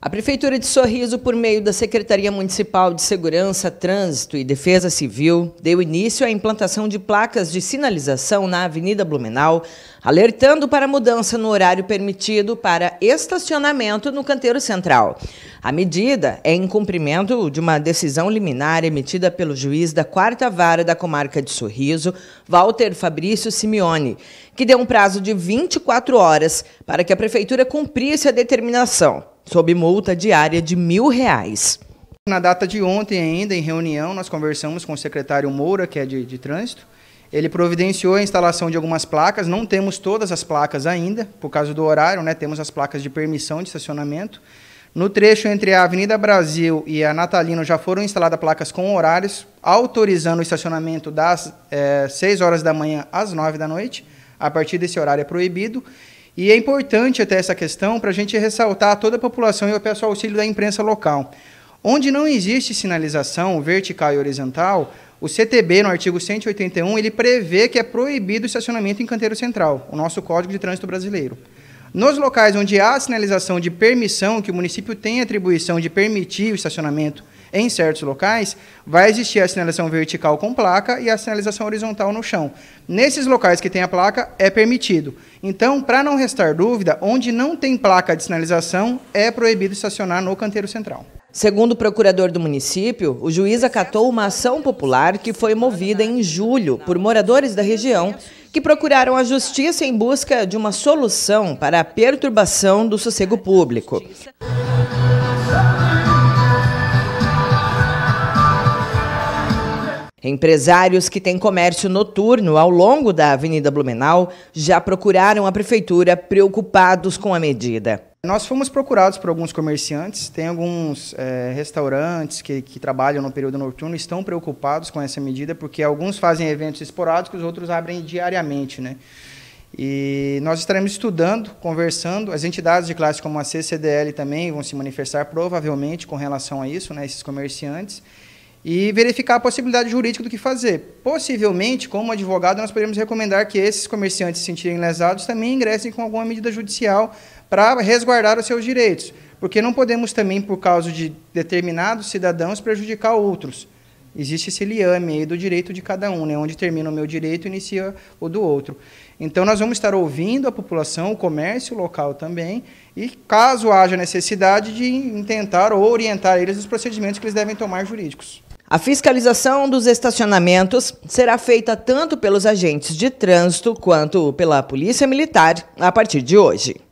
A Prefeitura de Sorriso, por meio da Secretaria Municipal de Segurança, Trânsito e Defesa Civil, deu início à implantação de placas de sinalização na Avenida Blumenau, alertando para mudança no horário permitido para estacionamento no canteiro central. A medida é em cumprimento de uma decisão liminar emitida pelo juiz da quarta vara da comarca de Sorriso, Walter Fabrício Simeone, que deu um prazo de 24 horas para que a Prefeitura cumprisse a determinação sob multa diária de mil reais. Na data de ontem ainda, em reunião, nós conversamos com o secretário Moura, que é de, de trânsito, ele providenciou a instalação de algumas placas, não temos todas as placas ainda, por causa do horário, né? temos as placas de permissão de estacionamento. No trecho entre a Avenida Brasil e a Natalino já foram instaladas placas com horários, autorizando o estacionamento das é, eh, 6 horas da manhã às 9 da noite. A partir desse horário é proibido. E é importante até essa questão para a gente ressaltar a toda a população e eu peço auxílio da imprensa local. Onde não existe sinalização vertical e horizontal, o CTB, no artigo 181, ele prevê que é proibido o estacionamento em canteiro central, o nosso Código de Trânsito Brasileiro. Nos locais onde há sinalização de permissão, que o município tem atribuição de permitir o estacionamento em certos locais, vai existir a sinalização vertical com placa e a sinalização horizontal no chão. Nesses locais que tem a placa, é permitido. Então, para não restar dúvida, onde não tem placa de sinalização, é proibido estacionar no canteiro central. Segundo o procurador do município, o juiz acatou uma ação popular que foi movida em julho por moradores da região que procuraram a justiça em busca de uma solução para a perturbação do sossego público. Empresários que têm comércio noturno ao longo da Avenida Blumenau já procuraram a prefeitura preocupados com a medida. Nós fomos procurados por alguns comerciantes, tem alguns é, restaurantes que, que, trabalham no período noturno estão preocupados com essa medida, porque alguns fazem eventos esporádicos, outros abrem diariamente, né? E nós estaremos estudando, conversando, as entidades de classe como a CCDL também vão se manifestar provavelmente com relação a isso, né, esses comerciantes e verificar a possibilidade jurídica do que fazer. Possivelmente, como advogado, nós podemos recomendar que esses comerciantes se sentirem lesados também ingressem com alguma medida judicial para resguardar os seus direitos, porque não podemos também, por causa de determinados cidadãos, prejudicar outros. Existe esse liame aí do direito de cada um, né? onde termina o meu direito, inicia o do outro. Então, nós vamos estar ouvindo a população, o comércio local também, e caso haja necessidade de tentar ou orientar eles nos procedimentos que eles devem tomar jurídicos. A fiscalização dos estacionamentos será feita tanto pelos agentes de trânsito quanto pela Polícia Militar a partir de hoje.